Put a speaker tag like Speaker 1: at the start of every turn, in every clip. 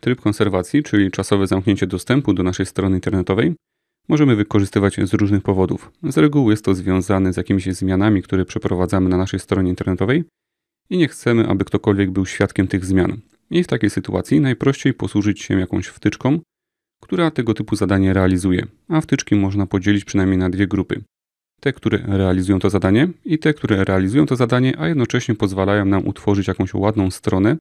Speaker 1: Tryb konserwacji, czyli czasowe zamknięcie dostępu do naszej strony internetowej, możemy wykorzystywać z różnych powodów. Z reguły jest to związane z jakimiś zmianami, które przeprowadzamy na naszej stronie internetowej i nie chcemy, aby ktokolwiek był świadkiem tych zmian. I w takiej sytuacji najprościej posłużyć się jakąś wtyczką, która tego typu zadanie realizuje, a wtyczki można podzielić przynajmniej na dwie grupy. Te, które realizują to zadanie i te, które realizują to zadanie, a jednocześnie pozwalają nam utworzyć jakąś ładną stronę,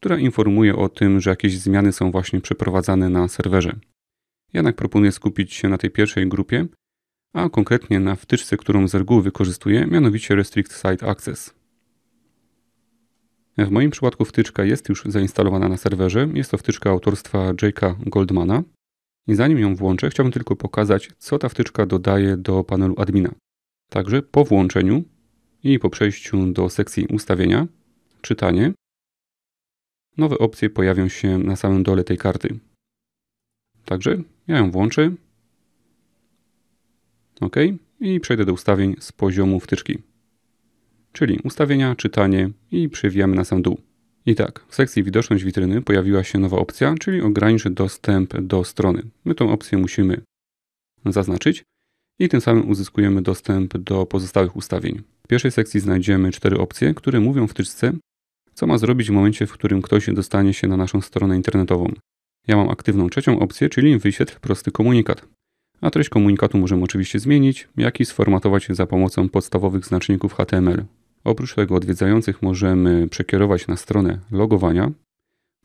Speaker 1: która informuje o tym, że jakieś zmiany są właśnie przeprowadzane na serwerze. Jednak proponuję skupić się na tej pierwszej grupie, a konkretnie na wtyczce, którą z reguły wykorzystuję, mianowicie Restrict Site Access. W moim przypadku wtyczka jest już zainstalowana na serwerze. Jest to wtyczka autorstwa Jake'a Goldmana. I zanim ją włączę, chciałbym tylko pokazać, co ta wtyczka dodaje do panelu admina. Także po włączeniu i po przejściu do sekcji ustawienia, czytanie, Nowe opcje pojawią się na samym dole tej karty. Także ja ją włączę. OK. I przejdę do ustawień z poziomu wtyczki. Czyli ustawienia, czytanie i przewijamy na sam dół. I tak, w sekcji widoczność witryny pojawiła się nowa opcja, czyli ograniczy dostęp do strony. My tą opcję musimy zaznaczyć i tym samym uzyskujemy dostęp do pozostałych ustawień. W pierwszej sekcji znajdziemy cztery opcje, które mówią wtyczce, co ma zrobić w momencie, w którym ktoś dostanie się na naszą stronę internetową? Ja mam aktywną trzecią opcję, czyli wyświetl prosty komunikat. A treść komunikatu możemy oczywiście zmienić, jak i sformatować za pomocą podstawowych znaczników HTML. Oprócz tego odwiedzających możemy przekierować na stronę logowania,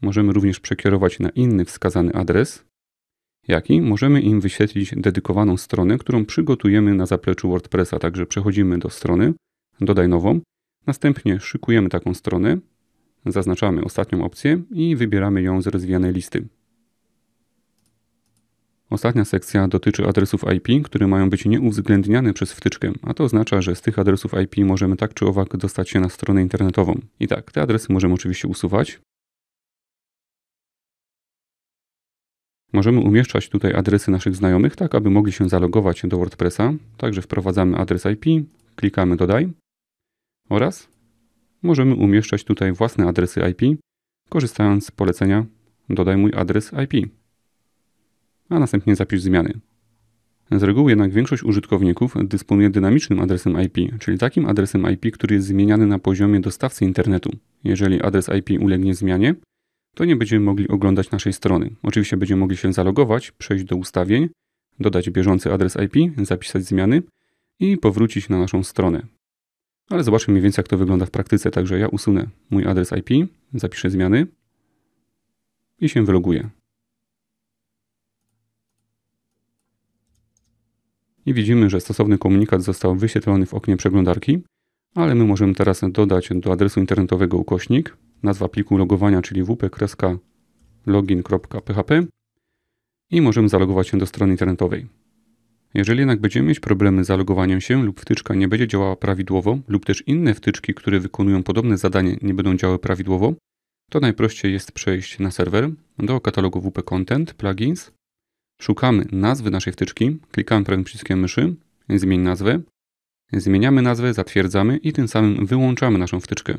Speaker 1: możemy również przekierować na inny wskazany adres, jak i możemy im wyświetlić dedykowaną stronę, którą przygotujemy na zapleczu WordPressa. Także przechodzimy do strony, dodaj nową, następnie szykujemy taką stronę, Zaznaczamy ostatnią opcję i wybieramy ją z rozwijanej listy. Ostatnia sekcja dotyczy adresów IP, które mają być nieuwzględniane przez wtyczkę, a to oznacza, że z tych adresów IP możemy tak czy owak dostać się na stronę internetową. I tak, te adresy możemy oczywiście usuwać. Możemy umieszczać tutaj adresy naszych znajomych, tak aby mogli się zalogować do WordPressa. Także wprowadzamy adres IP, klikamy dodaj oraz możemy umieszczać tutaj własne adresy IP, korzystając z polecenia dodaj mój adres IP, a następnie zapisz zmiany. Z reguły jednak większość użytkowników dysponuje dynamicznym adresem IP, czyli takim adresem IP, który jest zmieniany na poziomie dostawcy internetu. Jeżeli adres IP ulegnie zmianie, to nie będziemy mogli oglądać naszej strony. Oczywiście będziemy mogli się zalogować, przejść do ustawień, dodać bieżący adres IP, zapisać zmiany i powrócić na naszą stronę. Ale zobaczmy mniej więcej, jak to wygląda w praktyce. Także ja usunę mój adres IP, zapiszę zmiany i się wyloguję. I widzimy, że stosowny komunikat został wyświetlony w oknie przeglądarki, ale my możemy teraz dodać do adresu internetowego ukośnik, nazwa pliku logowania, czyli wp-login.php i możemy zalogować się do strony internetowej. Jeżeli jednak będziemy mieć problemy z zalogowaniem się lub wtyczka nie będzie działała prawidłowo, lub też inne wtyczki, które wykonują podobne zadanie, nie będą działały prawidłowo, to najprościej jest przejść na serwer do katalogu WP Content Plugins. Szukamy nazwy naszej wtyczki, klikamy prawym przyciskiem myszy, zmień nazwę, zmieniamy nazwę, zatwierdzamy i tym samym wyłączamy naszą wtyczkę.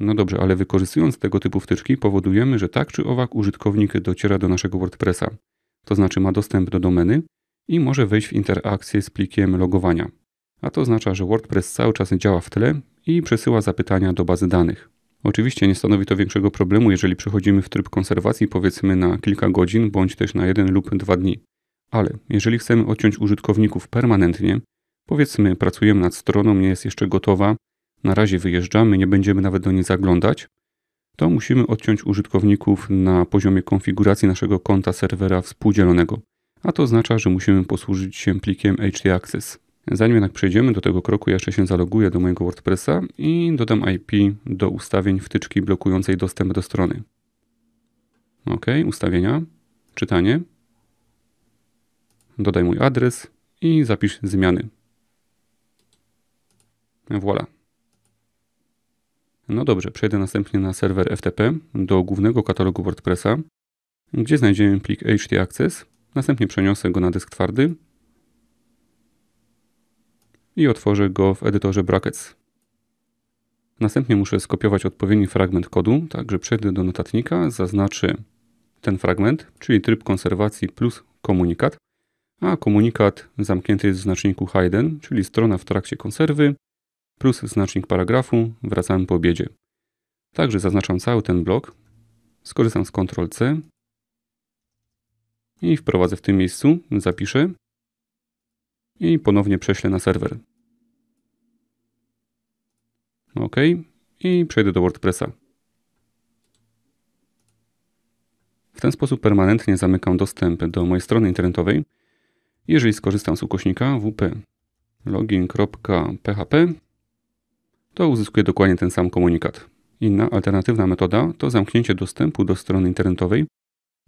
Speaker 1: No dobrze, ale wykorzystując tego typu wtyczki powodujemy, że tak czy owak użytkownik dociera do naszego WordPressa. To znaczy ma dostęp do domeny, i może wejść w interakcję z plikiem logowania. A to oznacza, że WordPress cały czas działa w tle i przesyła zapytania do bazy danych. Oczywiście nie stanowi to większego problemu, jeżeli przechodzimy w tryb konserwacji powiedzmy na kilka godzin bądź też na jeden lub dwa dni. Ale jeżeli chcemy odciąć użytkowników permanentnie, powiedzmy pracujemy nad stroną, nie jest jeszcze gotowa, na razie wyjeżdżamy, nie będziemy nawet do niej zaglądać, to musimy odciąć użytkowników na poziomie konfiguracji naszego konta serwera współdzielonego a to oznacza, że musimy posłużyć się plikiem htaccess. Zanim jednak przejdziemy do tego kroku, jeszcze się zaloguję do mojego WordPressa i dodam IP do ustawień wtyczki blokującej dostęp do strony. OK, ustawienia, czytanie. Dodaj mój adres i zapisz zmiany. Voilà. No dobrze, przejdę następnie na serwer FTP do głównego katalogu WordPressa, gdzie znajdziemy plik htaccess Następnie przeniosę go na dysk twardy i otworzę go w edytorze brackets. Następnie muszę skopiować odpowiedni fragment kodu, także przejdę do notatnika, zaznaczę ten fragment, czyli tryb konserwacji plus komunikat, a komunikat zamknięty jest w znaczniku hidden, czyli strona w trakcie konserwy, plus znacznik paragrafu, wracamy po obiedzie. Także zaznaczam cały ten blok, skorzystam z Ctrl-C, i wprowadzę w tym miejscu, zapiszę i ponownie prześlę na serwer. OK i przejdę do WordPressa. W ten sposób permanentnie zamykam dostęp do mojej strony internetowej, jeżeli skorzystam z ukośnika wp login.php, to uzyskuję dokładnie ten sam komunikat. Inna alternatywna metoda to zamknięcie dostępu do strony internetowej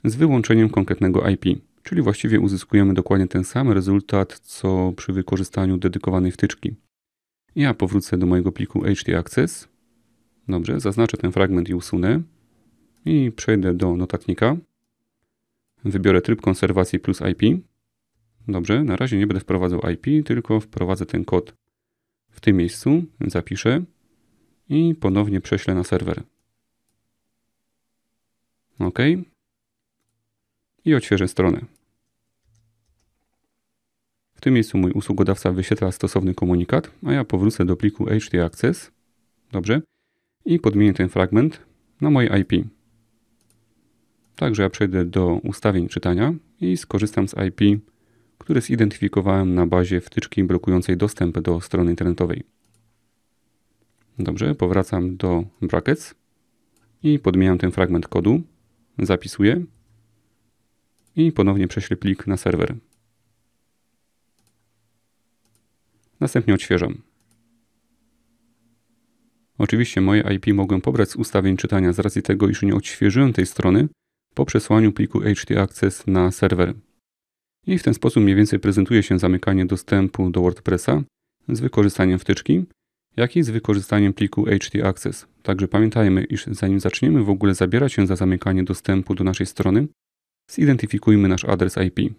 Speaker 1: z wyłączeniem konkretnego IP. Czyli właściwie uzyskujemy dokładnie ten sam rezultat, co przy wykorzystaniu dedykowanej wtyczki. Ja powrócę do mojego pliku htaccess. Dobrze, zaznaczę ten fragment i usunę. I przejdę do notatnika. Wybiorę tryb konserwacji plus IP. Dobrze, na razie nie będę wprowadzał IP, tylko wprowadzę ten kod w tym miejscu, zapiszę i ponownie prześlę na serwer. OK, i odświeżę stronę. W tym miejscu mój usługodawca wyświetla stosowny komunikat, a ja powrócę do pliku htaccess. Dobrze. I podmienię ten fragment na moje IP. Także ja przejdę do ustawień czytania i skorzystam z IP, które zidentyfikowałem na bazie wtyczki blokującej dostęp do strony internetowej. Dobrze, powracam do brackets i podmieniam ten fragment kodu, zapisuję i ponownie prześlę plik na serwer. Następnie odświeżam. Oczywiście moje IP mogłem pobrać z ustawień czytania z racji tego, iż nie odświeżyłem tej strony po przesłaniu pliku htaccess na serwer. I w ten sposób mniej więcej prezentuje się zamykanie dostępu do WordPressa z wykorzystaniem wtyczki, jak i z wykorzystaniem pliku htaccess. Także pamiętajmy, iż zanim zaczniemy w ogóle zabierać się za zamykanie dostępu do naszej strony, Zidentyfikujmy nasz adres IP